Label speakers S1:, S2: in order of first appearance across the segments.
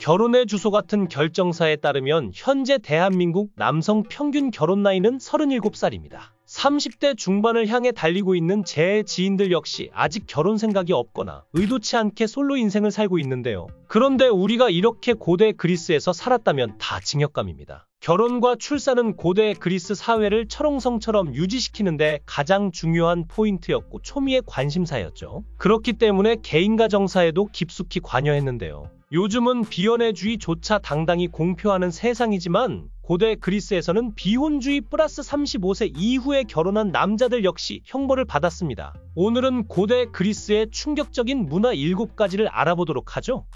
S1: 결혼의 주소 같은 결정사에 따르면 현재 대한민국 남성 평균 결혼 나이는 37살입니다. 30대 중반을 향해 달리고 있는 제 지인들 역시 아직 결혼 생각이 없거나 의도치 않게 솔로 인생을 살고 있는데요. 그런데 우리가 이렇게 고대 그리스에서 살았다면 다 징역감입니다. 결혼과 출산은 고대 그리스 사회를 철옹성처럼 유지시키는데 가장 중요한 포인트였고 초미의 관심사였죠. 그렇기 때문에 개인가 정사에도 깊숙이 관여했는데요. 요즘은 비연애주의조차 당당히 공표하는 세상이지만 고대 그리스에서는 비혼주의 플러스 35세 이후에 결혼한 남자들 역시 형벌을 받았습니다. 오늘은 고대 그리스의 충격적인 문화 7가지를 알아보도록 하죠.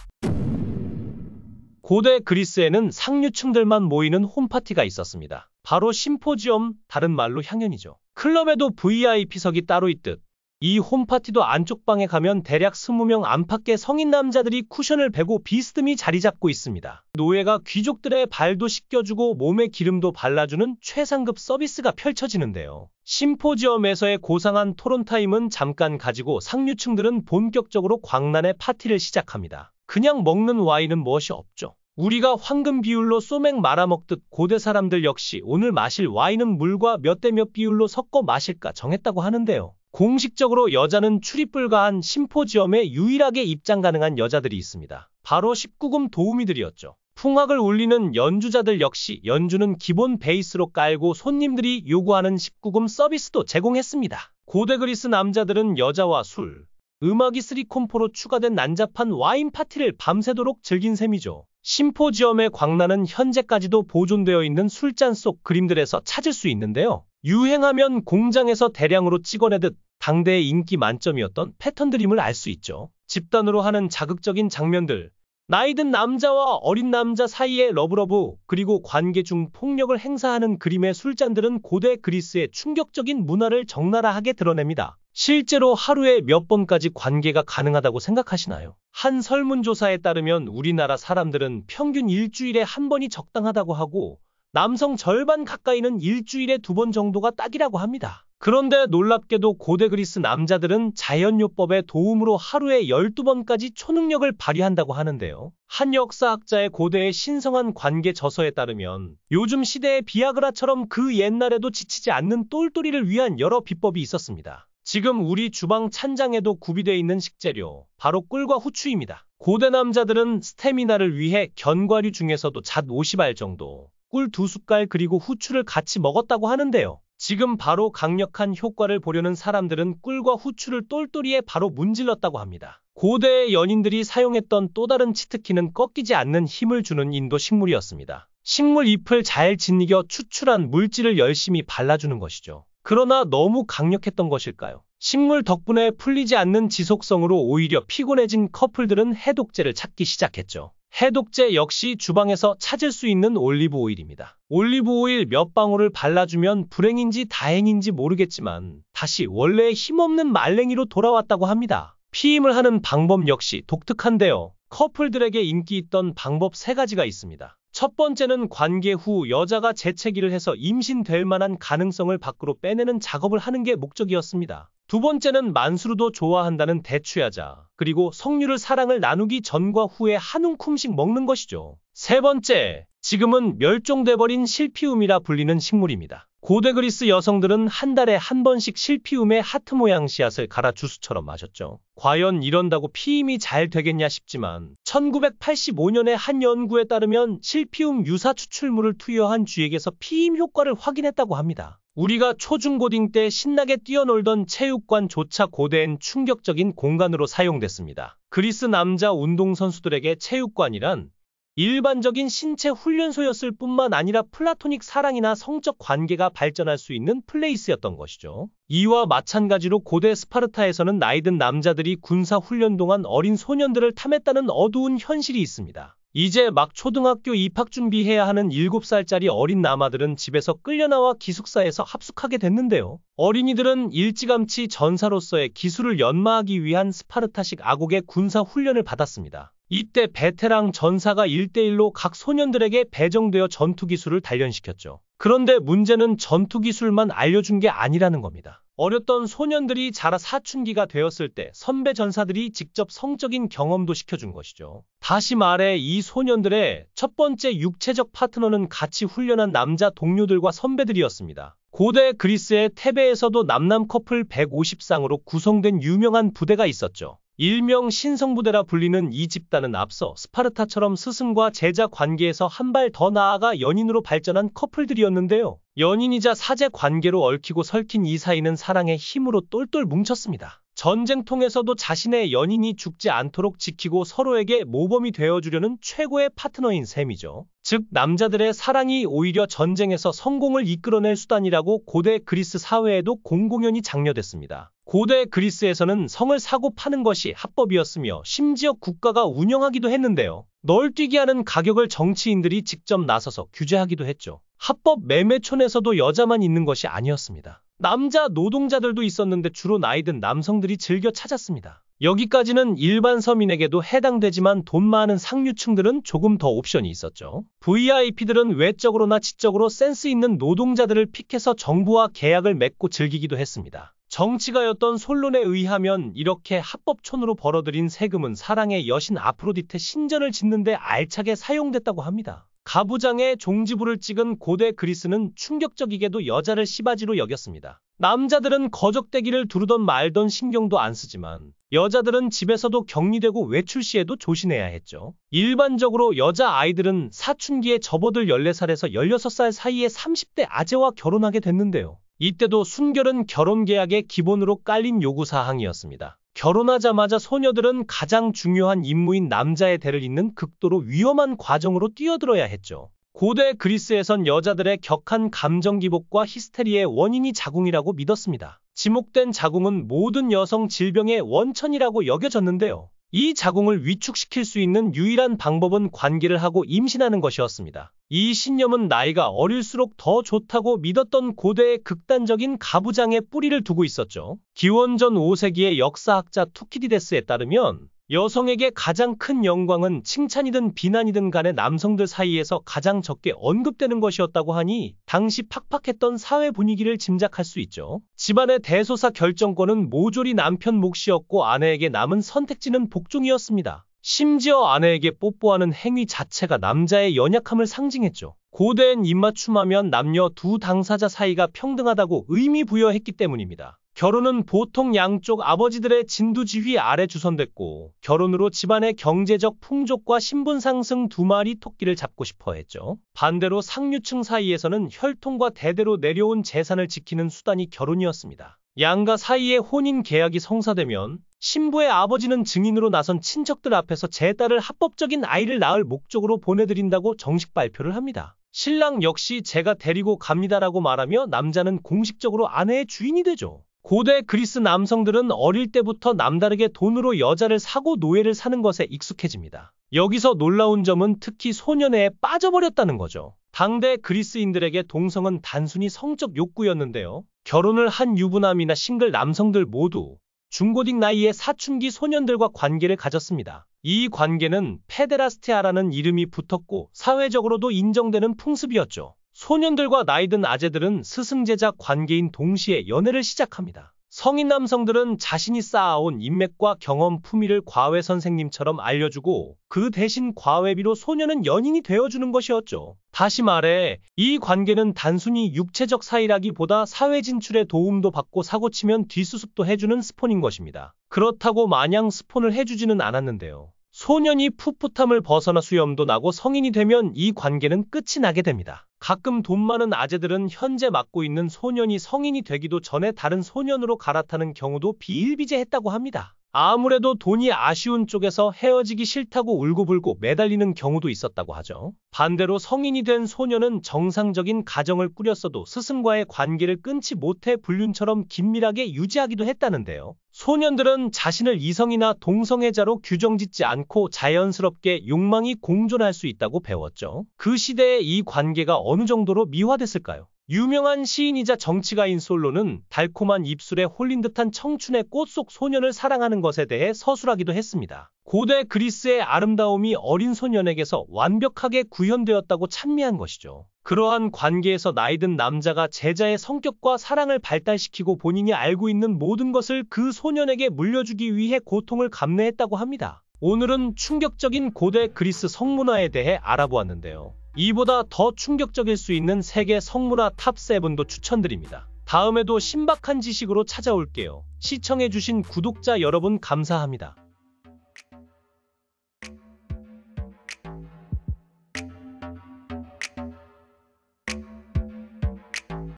S1: 고대 그리스에는 상류층들만 모이는 홈파티가 있었습니다. 바로 심포지엄, 다른 말로 향연이죠. 클럽에도 VIP석이 따로 있듯 이 홈파티도 안쪽 방에 가면 대략 20명 안팎의 성인 남자들이 쿠션을 베고 비스듬히 자리 잡고 있습니다. 노예가 귀족들의 발도 씻겨주고 몸에 기름도 발라주는 최상급 서비스가 펼쳐지는데요. 심포지엄에서의 고상한 토론타임은 잠깐 가지고 상류층들은 본격적으로 광란의 파티를 시작합니다. 그냥 먹는 와인은 무엇이 없죠. 우리가 황금 비율로 소맥 말아먹듯 고대 사람들 역시 오늘 마실 와인은 물과 몇 대 몇 비율로 섞어 마실까 정했다고 하는데요. 공식적으로 여자는 출입 불가한 심포지엄에 유일하게 입장 가능한 여자들이 있습니다. 바로 19금 도우미들이었죠. 풍악을 울리는 연주자들 역시 연주는 기본 베이스로 깔고 손님들이 요구하는 19금 서비스도 제공했습니다. 고대 그리스 남자들은 여자와 술, 음악이 쓰리콤포로 추가된 난잡한 와인 파티를 밤새도록 즐긴 셈이죠. 심포지엄의 광란은 현재까지도 보존되어 있는 술잔 속 그림들에서 찾을 수 있는데요. 유행하면 공장에서 대량으로 찍어내듯 당대의 인기 만점이었던 패턴들임을 알 수 있죠. 집단으로 하는 자극적인 장면들, 나이든 남자와 어린 남자 사이의 러브러브, 그리고 관계 중 폭력을 행사하는 그림의 술잔들은 고대 그리스의 충격적인 문화를 적나라하게 드러냅니다. 실제로 하루에 몇 번까지 관계가 가능하다고 생각하시나요? 한 설문조사에 따르면 우리나라 사람들은 평균 일주일에 한 번이 적당하다고 하고 남성 절반 가까이는 일주일에 두 번 정도가 딱이라고 합니다. 그런데 놀랍게도 고대 그리스 남자들은 자연요법의 도움으로 하루에 12번까지 초능력을 발휘한다고 하는데요. 한 역사학자의 고대의 신성한 관계 저서에 따르면 요즘 시대의 비아그라처럼 그 옛날에도 지치지 않는 똘똘이를 위한 여러 비법이 있었습니다. 지금 우리 주방 찬장에도 구비되어 있는 식재료, 바로 꿀과 후추입니다. 고대 남자들은 스태미나를 위해 견과류 중에서도 잣 50알 정도, 꿀두 숟갈 그리고 후추를 같이 먹었다고 하는데요. 지금 바로 강력한 효과를 보려는 사람들은 꿀과 후추를 똘똘이에 바로 문질렀다고 합니다. 고대의 연인들이 사용했던 또 다른 치트키는 꺾이지 않는 힘을 주는 인도 식물이었습니다. 식물 잎을 잘 짓이겨 추출한 물질을 열심히 발라주는 것이죠. 그러나 너무 강력했던 것일까요? 식물 덕분에 풀리지 않는 지속성으로 오히려 피곤해진 커플들은 해독제를 찾기 시작했죠. 해독제 역시 주방에서 찾을 수 있는 올리브오일입니다. 올리브오일 몇 방울을 발라주면 불행인지 다행인지 모르겠지만 다시 원래의 힘없는 말랭이로 돌아왔다고 합니다. 피임을 하는 방법 역시 독특한데요. 커플들에게 인기 있던 방법 세 가지가 있습니다. 첫 번째는 관계 후 여자가 재채기를 해서 임신될 만한 가능성을 밖으로 빼내는 작업을 하는 게 목적이었습니다. 두 번째는 만수르도 좋아한다는 대추야자, 그리고 석류를 사랑을 나누기 전과 후에 한 움큼씩 먹는 것이죠. 세 번째, 지금은 멸종돼버린 실피움이라 불리는 식물입니다. 고대 그리스 여성들은 한 달에 한 번씩 실피움의 하트 모양 씨앗을 갈아 주스처럼 마셨죠. 과연 이런다고 피임이 잘 되겠냐 싶지만 1 9 8 5년에한 연구에 따르면 실피움 유사 추출물을 투여한 쥐에게서 피임 효과를 확인했다고 합니다. 우리가 초중고딩 때 신나게 뛰어놀던 체육관조차 고대엔 충격적인 공간으로 사용됐습니다. 그리스 남자 운동선수들에게 체육관이란 일반적인 신체 훈련소였을 뿐만 아니라 플라토닉 사랑이나 성적 관계가 발전할 수 있는 플레이스였던 것이죠. 이와 마찬가지로 고대 스파르타에서는 나이든 남자들이 군사 훈련 동안 어린 소년들을 탐했다는 어두운 현실이 있습니다. 이제 막 초등학교 입학 준비해야 하는 7살짜리 어린 남아들은 집에서 끌려나와 기숙사에서 합숙하게 됐는데요. 어린이들은 일찌감치 전사로서의 기술을 연마하기 위한 스파르타식 아국의 군사 훈련을 받았습니다. 이때 베테랑 전사가 1대1로 각 소년들에게 배정되어 전투기술을 단련시켰죠. 그런데 문제는 전투기술만 알려준 게 아니라는 겁니다. 어렸던 소년들이 자라 사춘기가 되었을 때 선배 전사들이 직접 성적인 경험도 시켜준 것이죠. 다시 말해 이 소년들의 첫 번째 육체적 파트너는 같이 훈련한 남자 동료들과 선배들이었습니다. 고대 그리스의 테베에서도 남남 커플 150상으로 구성된 유명한 부대가 있었죠. 일명 신성부대라 불리는 이 집단은 앞서 스파르타처럼 스승과 제자 관계에서 한 발 더 나아가 연인으로 발전한 커플들이었는데요. 연인이자 사제 관계로 얽히고 설킨 이 사이는 사랑의 힘으로 똘똘 뭉쳤습니다. 전쟁통에서도 자신의 연인이 죽지 않도록 지키고 서로에게 모범이 되어주려는 최고의 파트너인 셈이죠. 즉 남자들의 사랑이 오히려 전쟁에서 성공을 이끌어낼 수단이라고 고대 그리스 사회에도 공공연히 장려됐습니다. 고대 그리스에서는 성을 사고 파는 것이 합법이었으며 심지어 국가가 운영하기도 했는데요. 널뛰기 하는 가격을 정치인들이 직접 나서서 규제하기도 했죠. 합법 매매촌에서도 여자만 있는 것이 아니었습니다. 남자 노동자들도 있었는데 주로 나이든 남성들이 즐겨 찾았습니다. 여기까지는 일반 서민에게도 해당되지만 돈 많은 상류층들은 조금 더 옵션이 있었죠. VIP들은 외적으로나 지적으로 센스 있는 노동자들을 픽해서 정부와 계약을 맺고 즐기기도 했습니다. 정치가였던 솔론에 의하면 이렇게 합법촌으로 벌어들인 세금은 사랑의 여신 아프로디테 신전을 짓는데 알차게 사용됐다고 합니다. 가부장의 종지부를 찍은 고대 그리스는 충격적이게도 여자를 시바지로 여겼습니다. 남자들은 거적대기를 두르던 말던 신경도 안 쓰지만 여자들은 집에서도 격리되고 외출 시에도 조심해야 했죠. 일반적으로 여자아이들은 사춘기에 접어들 14살에서 16살 사이에 30대 아재와 결혼하게 됐는데요. 이때도 순결은 결혼 계약의 기본으로 깔린 요구 사항이었습니다. 결혼하자마자 소녀들은 가장 중요한 임무인 남자의 대를 잇는 극도로 위험한 과정으로 뛰어들어야 했죠. 고대 그리스에선 여자들의 격한 감정 기복과 히스테리의 원인이 자궁이라고 믿었습니다. 지목된 자궁은 모든 여성 질병의 원천이라고 여겨졌는데요. 이 자궁을 위축시킬 수 있는 유일한 방법은 관계를 하고 임신하는 것이었습니다. 이 신념은 나이가 어릴수록 더 좋다고 믿었던 고대의 극단적인 가부장의 뿌리를 두고 있었죠. 기원전 5세기의 역사학자 투키디데스에 따르면 여성에게 가장 큰 영광은 칭찬이든 비난이든 간에 남성들 사이에서 가장 적게 언급되는 것이었다고 하니 당시 팍팍했던 사회 분위기를 짐작할 수 있죠. 집안의 대소사 결정권은 모조리 남편 몫이었고 아내에게 남은 선택지는 복종이었습니다. 심지어 아내에게 뽀뽀하는 행위 자체가 남자의 연약함을 상징했죠. 고된 입맞춤하면 남녀 두 당사자 사이가 평등하다고 의미 부여했기 때문입니다. 결혼은 보통 양쪽 아버지들의 진두지휘 아래 주선됐고 결혼으로 집안의 경제적 풍족과 신분 상승 두 마리 토끼를 잡고 싶어 했죠. 반대로 상류층 사이에서는 혈통과 대대로 내려온 재산을 지키는 수단이 결혼이었습니다. 양가 사이의 혼인 계약이 성사되면 신부의 아버지는 증인으로 나선 친척들 앞에서 제 딸을 합법적인 아이를 낳을 목적으로 보내드린다고 정식 발표를 합니다. 신랑 역시 제가 데리고 갑니다라고 말하며 남자는 공식적으로 아내의 주인이 되죠. 고대 그리스 남성들은 어릴 때부터 남다르게 돈으로 여자를 사고 노예를 사는 것에 익숙해집니다. 여기서 놀라운 점은 특히 소년에 빠져버렸다는 거죠. 당대 그리스인들에게 동성은 단순히 성적 욕구였는데요. 결혼을 한 유부남이나 싱글 남성들 모두 중고딩 나이의 사춘기 소년들과 관계를 가졌습니다. 이 관계는 페데라스티아라는 이름이 붙었고 사회적으로도 인정되는 풍습이었죠. 소년들과 나이든 아재들은 스승제자 관계인 동시에 연애를 시작합니다. 성인 남성들은 자신이 쌓아온 인맥과 경험 품위를 과외 선생님처럼 알려주고 그 대신 과외비로 소년은 연인이 되어주는 것이었죠. 다시 말해 이 관계는 단순히 육체적 사이라기보다 사회 진출에 도움도 받고 사고치면 뒷수습도 해주는 스폰인 것입니다. 그렇다고 마냥 스폰을 해주지는 않았는데요. 소년이 풋풋함을 벗어나 수염도 나고 성인이 되면 이 관계는 끝이 나게 됩니다. 가끔 돈 많은 아재들은 현재 맡고 있는 소년이 성인이 되기도 전에 다른 소년으로 갈아타는 경우도 비일비재했다고 합니다. 아무래도 돈이 아쉬운 쪽에서 헤어지기 싫다고 울고불고 매달리는 경우도 있었다고 하죠. 반대로 성인이 된소년은 정상적인 가정을 꾸렸어도 스승과의 관계를 끊지 못해 불륜처럼 긴밀하게 유지하기도 했다는데요. 소년들은 자신을 이성이나 동성애자로 규정짓지 않고 자연스럽게 욕망이 공존할 수 있다고 배웠죠. 그 시대에 이 관계가 어느 정도로 미화됐을까요? 유명한 시인이자 정치가인 솔로는 달콤한 입술에 홀린 듯한 청춘의 꽃 속 소년을 사랑하는 것에 대해 서술하기도 했습니다. 고대 그리스의 아름다움이 어린 소년에게서 완벽하게 구현되었다고 찬미한 것이죠. 그러한 관계에서 나이든 남자가 제자의 성격과 사랑을 발달시키고 본인이 알고 있는 모든 것을 그 소년에게 물려주기 위해 고통을 감내했다고 합니다. 오늘은 충격적인 고대 그리스 성문화에 대해 알아보았는데요. 이보다 더 충격적일 수 있는 세계 성문화 탑7도 추천드립니다. 다음에도 신박한 지식으로 찾아올게요. 시청해주신 구독자 여러분 감사합니다.